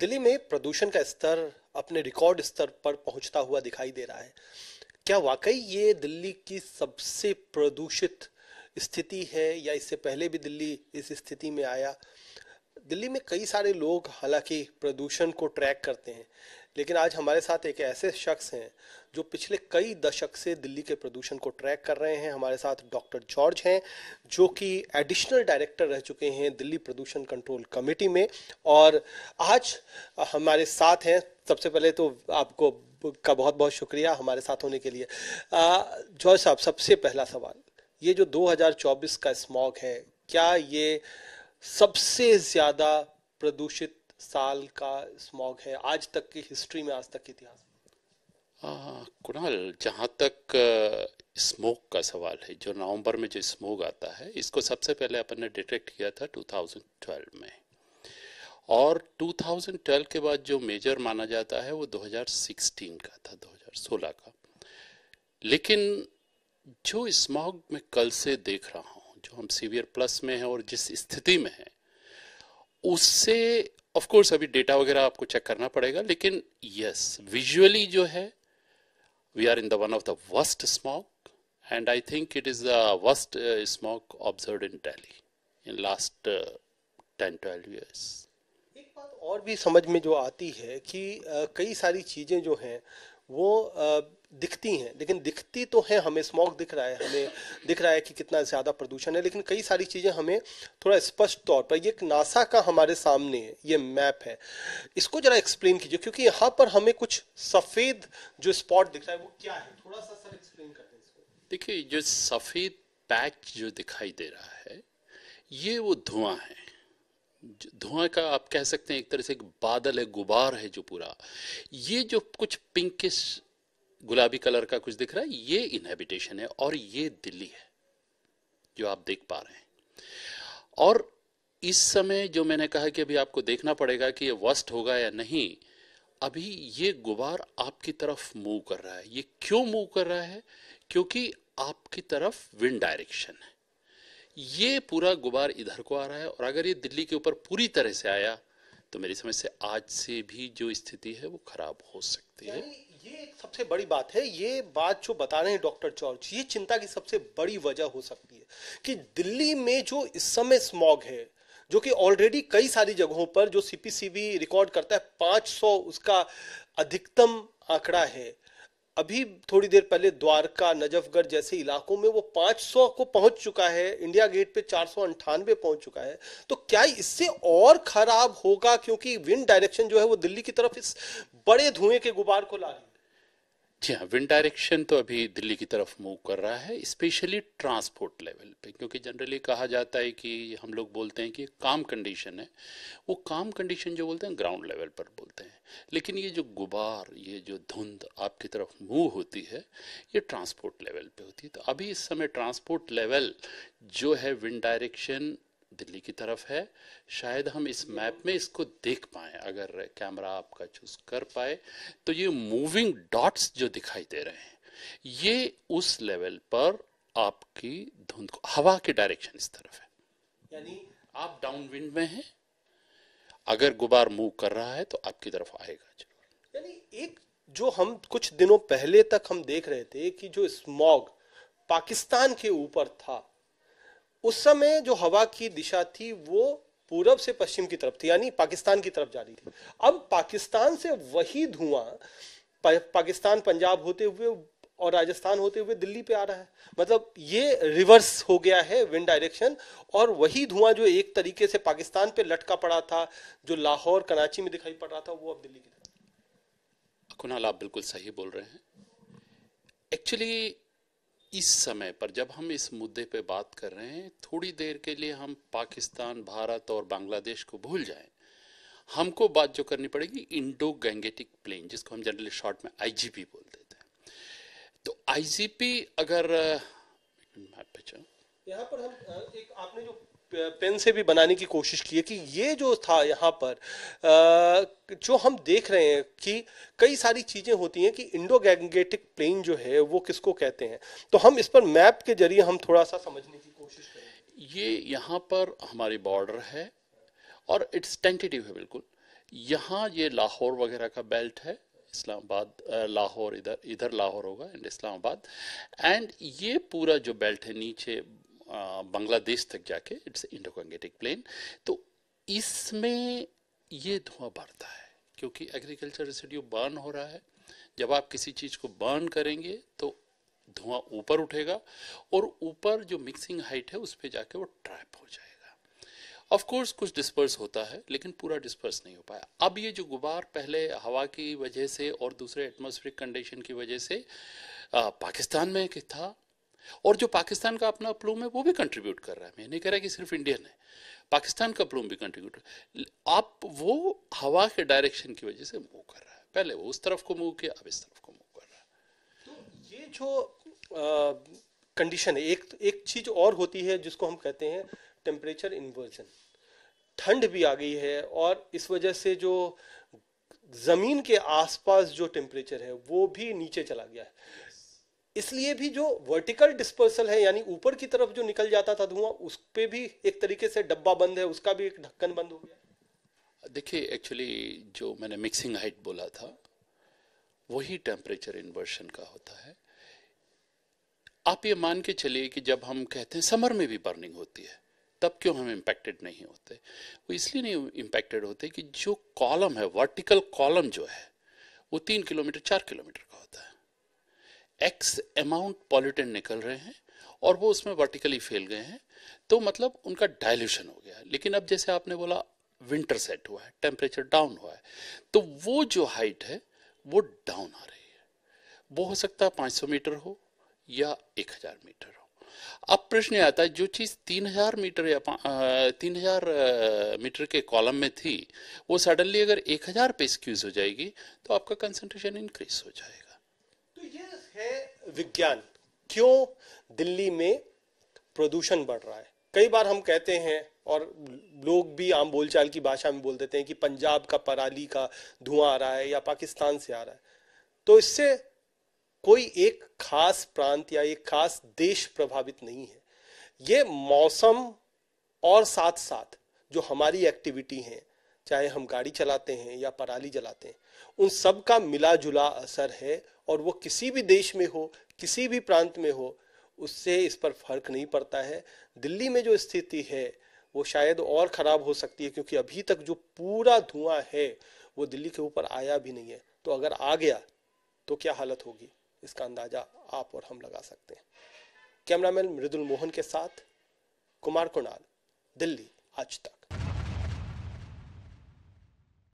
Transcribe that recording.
दिल्ली में प्रदूषण का स्तर अपने रिकॉर्ड स्तर पर पहुंचता हुआ दिखाई दे रहा है क्या वाकई ये दिल्ली की सबसे प्रदूषित स्थिति है या इससे पहले भी दिल्ली इस स्थिति में आया दिल्ली में कई सारे लोग हालांकि प्रदूषण को ट्रैक करते हैं लेकिन आज हमारे साथ एक ऐसे शख्स हैं जो पिछले कई दशक से दिल्ली के प्रदूषण को ट्रैक कर रहे हैं हमारे साथ डॉक्टर जॉर्ज हैं जो कि एडिशनल डायरेक्टर रह चुके हैं दिल्ली प्रदूषण कंट्रोल कमेटी में और आज हमारे साथ हैं सबसे पहले तो आपको का बहुत बहुत शुक्रिया हमारे साथ होने के लिए जॉर्ज साहब सबसे पहला सवाल ये जो 2024 का स्मॉग है क्या ये सबसे ज्यादा प्रदूषित साल का स्मॉग है आज तक की हिस्ट्री में आज तक के इतिहास कुणाल जहाँ तक स्मोक का सवाल है जो नवंबर में जो स्मोक आता है इसको सबसे पहले अपन ने डिटेक्ट किया था 2012 में और 2012 के बाद जो मेजर माना जाता है वो 2016 का था 2016 का लेकिन जो स्मॉग मैं कल से देख रहा हूँ जो हम सीवियर प्लस में हैं और जिस स्थिति में हैं उससे ऑफ कोर्स अभी डेटा वगैरह आपको चेक करना पड़ेगा लेकिन यस विजुअली जो है we are in the one of the worst smog and I think it is the worst smog observe in Delhi in last ten twelve years और भी समझ में जो आती है कि uh, कई सारी चीज़ें जो हैं वो दिखती हैं लेकिन दिखती तो है हमें स्मॉग दिख रहा है हमें दिख रहा है कि कितना ज़्यादा प्रदूषण है लेकिन कई सारी चीज़ें हमें थोड़ा स्पष्ट तौर पर ये एक नासा का हमारे सामने ये मैप है इसको ज़रा एक्सप्लेन कीजिए क्योंकि यहाँ पर हमें कुछ सफ़ेद जो स्पॉट दिख रहा है वो क्या है थोड़ा सा सर एक्सप्लेन कर दें इसको देखिए जो सफ़ेद पैच जो दिखाई दे रहा है ये वो धुआं है धुआं का आप कह सकते हैं एक तरह से एक बादल है गुबार है जो पूरा ये जो कुछ पिंकिश गुलाबी कलर का कुछ दिख रहा है ये इनहेबिटेशन है और ये दिल्ली है जो आप देख पा रहे हैं और इस समय जो मैंने कहा कि अभी आपको देखना पड़ेगा कि ये वस्ट होगा या नहीं अभी ये गुबार आपकी तरफ मूव कर रहा है ये क्यों मूव कर रहा है क्योंकि आपकी तरफ विंड डायरेक्शन है ये पूरा गुबार इधर को आ रहा है और अगर ये दिल्ली के ऊपर पूरी तरह से आया तो मेरी समझ से आज से भी जो स्थिति है वो खराब हो सकती है ये सबसे बड़ी बात है ये बात जो बता रहे हैं डॉक्टर जॉर्ज ये चिंता की सबसे बड़ी वजह हो सकती है कि दिल्ली में जो इस समय स्मॉग है जो कि ऑलरेडी कई सारी जगहों पर जो सीपीसीबी रिकॉर्ड करता है 500 उसका अधिकतम आंकड़ा है अभी थोड़ी देर पहले द्वारका नजफगढ़ जैसे इलाकों में वो 500 को पहुंच चुका है इंडिया गेट पे चार पहुंच चुका है तो क्या इससे और खराब होगा क्योंकि विंड डायरेक्शन जो है वो दिल्ली की तरफ इस बड़े धुएं के गुबार को ला रही है जी हाँ विंड डायरेक्शन तो अभी दिल्ली की तरफ मूव कर रहा है स्पेशली ट्रांसपोर्ट लेवल पे क्योंकि जनरली कहा जाता है कि हम लोग बोलते हैं कि काम कंडीशन है वो काम कंडीशन जो बोलते हैं ग्राउंड लेवल पर बोलते हैं लेकिन ये जो गुबार ये जो धुंध आपकी तरफ मूव होती है ये ट्रांसपोर्ट लेवल पे होती है तो अभी इस समय ट्रांसपोर्ट लेवल जो है विंड डायरेक्शन दिल्ली की तरफ है शायद हम इस मैप में इसको देख पाए अगर कैमरा आपका चूज कर पाए तो ये मूविंग डॉट्स जो दिखाई दे रहे हैं ये उस लेवल पर आपकी धुंध को हवा के डायरेक्शन इस तरफ है यानी आप डाउन विंड में हैं अगर गुबार मूव कर रहा है तो आपकी तरफ आएगा यानी एक जो हम कुछ दिनों पहले तक हम देख रहे थे कि जो स्मॉग पाकिस्तान के ऊपर था उस समय जो हवा की दिशा थी वो पूरब से पश्चिम की तरफ थी यानी पाकिस्तान की तरफ जा रही थी अब पाकिस्तान से वही धुआं पा, पाकिस्तान पंजाब होते हुए और राजस्थान होते हुए दिल्ली पे आ रहा है मतलब ये रिवर्स हो गया है विंड डायरेक्शन और वही धुआं जो एक तरीके से पाकिस्तान पे लटका पड़ा था जो लाहौर कराची में दिखाई पड़ रहा था वो अब दिल्ली की तरफ कुनाल आप बिल्कुल सही बोल रहे हैं एक्चुअली इस समय पर जब हम इस मुद्दे पे बात कर रहे हैं थोड़ी देर के लिए हम पाकिस्तान भारत और बांग्लादेश को भूल जाएं हमको बात जो करनी पड़ेगी इंडो गैंगेटिक प्लेन जिसको हम जनरली शॉर्ट में आईजीपी बोल देते हैं तो आईजीपी अगर यहाँ पर हम एक आपने जो पेन से भी बनाने की कोशिश की है कि ये जो था यहाँ पर जो हम देख रहे हैं कि कई सारी चीज़ें होती हैं कि इंडो गैंगेटिक प्लेन जो है वो किसको कहते हैं तो हम इस पर मैप के जरिए हम थोड़ा सा समझने की कोशिश करें ये यहाँ पर हमारी बॉर्डर है और इट्स टेंटेटिव है बिल्कुल यहाँ ये लाहौर वगैरह का बेल्ट है इस्लामाबाद लाहौर इधर इधर लाहौर होगा एंड इस्लामाबाद एंड ये पूरा जो बेल्ट है नीचे बांग्लादेश तक जाके इट्स इंडो गंगेटिक प्लेन तो इसमें ये धुआं बढ़ता है क्योंकि एग्रीकल्चर रेसिड्यू बर्न हो रहा है जब आप किसी चीज़ को बर्न करेंगे तो धुआं ऊपर उठेगा और ऊपर जो मिक्सिंग हाइट है उस पर जाके वो ट्रैप हो जाएगा ऑफ कोर्स कुछ डिस्पर्स होता है लेकिन पूरा डिस्पर्स नहीं हो पाया अब ये जो गुबार पहले हवा की वजह से और दूसरे एटमोस्फेरिक कंडीशन की वजह से आ, पाकिस्तान में था और जो पाकिस्तान का अपना प्लूम है वो भी कंट्रीब्यूट कर रहा है मैं नहीं कह रहा कि सिर्फ इंडियन है पाकिस्तान का प्लूम भी कंट्रीब्यूट आप वो हवा के डायरेक्शन की वजह से मूव कर रहा है पहले वो उस तरफ को मूव किया अब इस तरफ को मूव कर रहा है तो ये जो कंडीशन है एक एक चीज और होती है जिसको हम कहते हैं टेम्परेचर इन्वर्जन ठंड भी आ गई है और इस वजह से जो ज़मीन के आसपास जो टेम्परेचर है वो भी नीचे चला गया है इसलिए भी जो वर्टिकल डिस्पर्सल है यानी ऊपर की तरफ जो निकल जाता था धुआं उस पर भी एक तरीके से डब्बा बंद है उसका भी एक ढक्कन बंद हो गया देखिए एक्चुअली जो मैंने मिक्सिंग हाइट बोला था वही टेम्परेचर इन्वर्शन का होता है आप ये मान के चलिए कि जब हम कहते हैं समर में भी बर्निंग होती है तब क्यों हम इम्पैक्टेड नहीं होते वो इसलिए नहीं इम्पैक्टेड होते कि जो कॉलम है वर्टिकल कॉलम जो है वो तीन किलोमीटर चार किलोमीटर एक्स अमाउंट पॉल्यूटेंट निकल रहे हैं और वो उसमें वर्टिकली फैल गए हैं तो मतलब उनका डायल्यूशन हो गया लेकिन अब जैसे आपने बोला विंटर सेट हुआ है टेम्परेचर डाउन हुआ है तो वो जो हाइट है वो डाउन आ रही है वो हो सकता है 500 मीटर हो या एक मीटर हो अब प्रश्न आता है जो चीज 3000 मीटर या तीन हजार मीटर के कॉलम में थी वो सडनली अगर 1000 पे स्क्यूज हो जाएगी तो आपका कंसंट्रेशन इंक्रीज हो जाएगा है विज्ञान क्यों दिल्ली में प्रदूषण बढ़ रहा है कई बार हम कहते हैं और लोग भी आम बोलचाल की भाषा में बोल देते हैं कि पंजाब का पराली का धुआं आ रहा है या पाकिस्तान से आ रहा है तो इससे कोई एक खास प्रांत या एक खास देश प्रभावित नहीं है ये मौसम और साथ साथ जो हमारी एक्टिविटी है चाहे हम गाड़ी चलाते हैं या पराली जलाते हैं उन सब का मिला जुला असर है और वो किसी भी देश में हो किसी भी प्रांत में हो उससे इस पर फर्क नहीं पड़ता है दिल्ली में जो स्थिति है वो शायद और ख़राब हो सकती है क्योंकि अभी तक जो पूरा धुआं है वो दिल्ली के ऊपर आया भी नहीं है तो अगर आ गया तो क्या हालत होगी इसका अंदाज़ा आप और हम लगा सकते हैं कैमरामैन मृदुल मोहन के साथ कुमार कुणाल दिल्ली आज तक